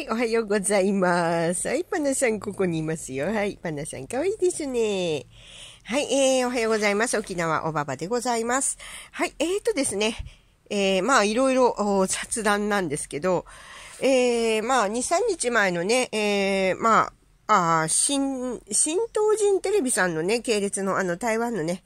い、おはようございます。はい、パナさん、ここにいますよ。はい、パナさん、かわいいですね。はい、えー、おはようございます。沖縄おばばでございます。はい、えーとですね、えー、まあ、いろいろ雑談なんですけど、えー、まあ、2、3日前のね、えー、まあ、ああ、新、新東人テレビさんのね、系列のあの台湾のね、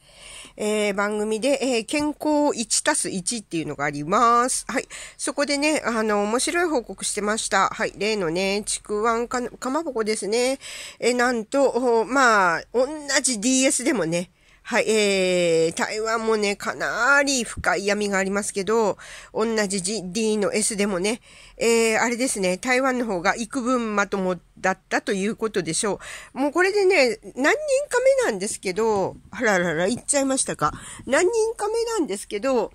えー、番組で、えー、健康1たす1っていうのがあります。はい。そこでね、あの、面白い報告してました。はい。例のね、ちくわんか、かまぼこですね。えー、なんと、まあ、同じ DS でもね、はい、えー、台湾もね、かなり深い闇がありますけど、同じ D の S でもね、えー、あれですね、台湾の方が幾分まともだったということでしょう。もうこれでね、何人か目なんですけど、あららら、言っちゃいましたか。何人か目なんですけど、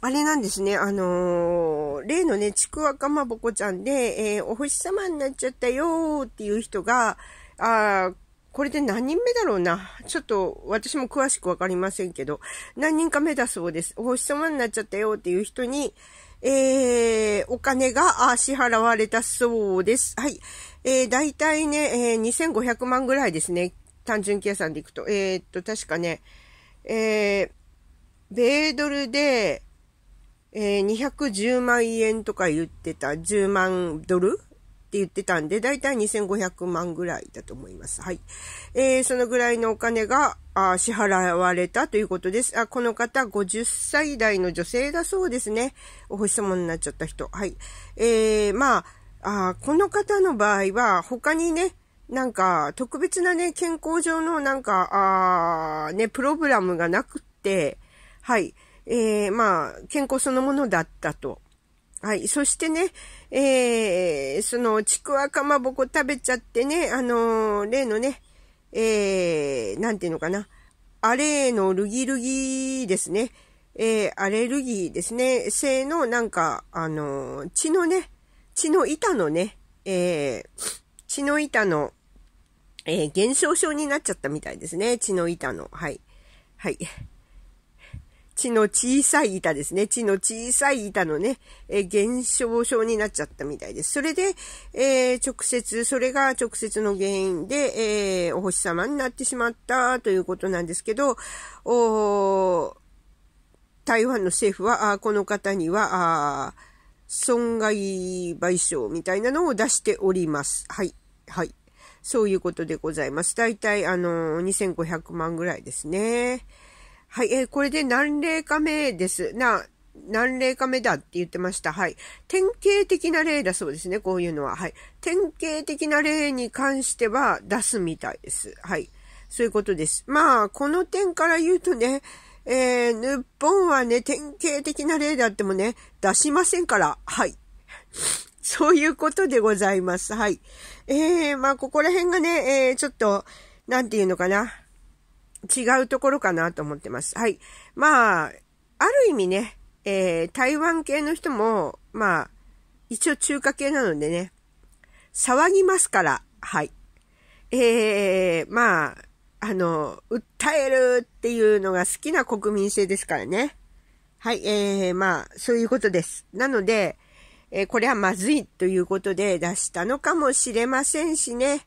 あれなんですね、あのー、例のね、ちくわかまぼこちゃんで、えー、お星様になっちゃったよーっていう人が、あーこれで何人目だろうな。ちょっと私も詳しくわかりませんけど、何人か目だそうです。お星様になっちゃったよっていう人に、えー、お金が支払われたそうです。はい。えー、大体ね、えー、2500万ぐらいですね。単純計算でいくと。えー、っと、確かね、えー、米ドルで、えー、210万円とか言ってた、10万ドルって言ってたんで、だいたい2500万ぐらいだと思います。はい。えー、そのぐらいのお金があ支払われたということです。あ、この方50歳代の女性だそうですね。お星様になっちゃった人。はい。えー、まあ、あこの方の場合は他にね、なんか特別なね、健康上のなんか、あね、プログラムがなくって、はい。えー、まあ、健康そのものだったと。はい。そしてね、えー、その、ちくわかまぼこ食べちゃってね、あのー、例のね、えー、なんていうのかな。アレーのルギルギですね。えー、アレルギーですね。性のなんか、あのー、血のね、血の板のね、えー、血の板の、えー、減少症になっちゃったみたいですね。血の板の。はい。はい。血の小さい板ですね。血の小さい板のね、え減少症になっちゃったみたいです。それで、えー、直接、それが直接の原因で、えー、お星様になってしまったということなんですけど、台湾の政府は、あこの方には、あ損害賠償みたいなのを出しております。はい。はい。そういうことでございます。大体、あのー、2500万ぐらいですね。はい、えー、これで何例か目です。な、何例か目だって言ってました。はい。典型的な例だそうですね、こういうのは。はい。典型的な例に関しては出すみたいです。はい。そういうことです。まあ、この点から言うとね、えー、日本はね、典型的な例であってもね、出しませんから。はい。そういうことでございます。はい。えー、まあ、ここら辺がね、えー、ちょっと、なんていうのかな。違うところかなと思ってます。はい。まあ、ある意味ね、えー、台湾系の人も、まあ、一応中華系なのでね、騒ぎますから、はい。えー、まあ、あの、訴えるっていうのが好きな国民性ですからね。はい、えー、まあ、そういうことです。なので、えー、これはまずいということで出したのかもしれませんしね。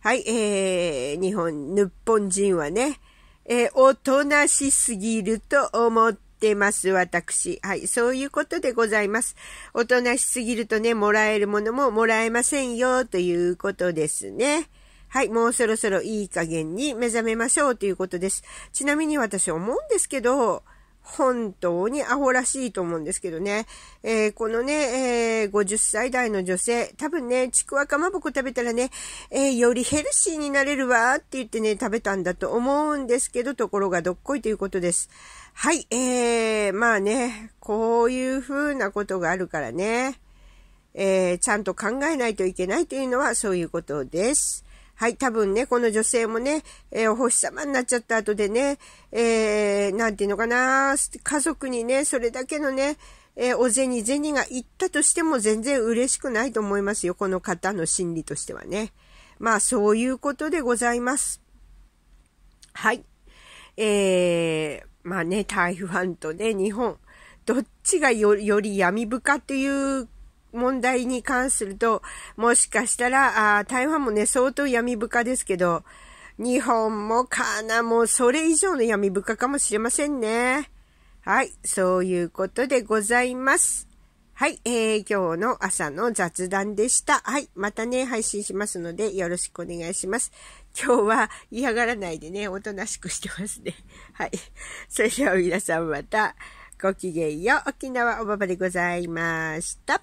はい、えー、日本、日本人はね、えー、おとなしすぎると思ってます、私。はい、そういうことでございます。おとなしすぎるとね、もらえるものももらえませんよ、ということですね。はい、もうそろそろいい加減に目覚めましょうということです。ちなみに私思うんですけど、本当にアホらしいと思うんですけどね。えー、このね、えー、50歳代の女性、多分ね、ちくわかまぼこ食べたらね、えー、よりヘルシーになれるわって言ってね、食べたんだと思うんですけど、ところがどっこいということです。はい、えー、まあね、こういう風なことがあるからね、えー、ちゃんと考えないといけないというのはそういうことです。はい、多分ね、この女性もね、えー、お星様になっちゃった後でね、えーなんていうのかな、家族にね、それだけのね、えー、お銭銭が行ったとしても全然嬉しくないと思いますよ。この方の心理としてはね。まあ、そういうことでございます。はい。えー、まあね、台湾とね、日本、どっちがより闇深という問題に関すると、もしかしたら、あ台湾もね、相当闇深ですけど、日本もカナもそれ以上の闇深かもしれませんね。はい、そういうことでございます。はい、えー、今日の朝の雑談でした。はい、またね、配信しますのでよろしくお願いします。今日は嫌がらないでね、おとなしくしてますね。はい。それでは皆さんまたごきげんよう。沖縄おばばでございました。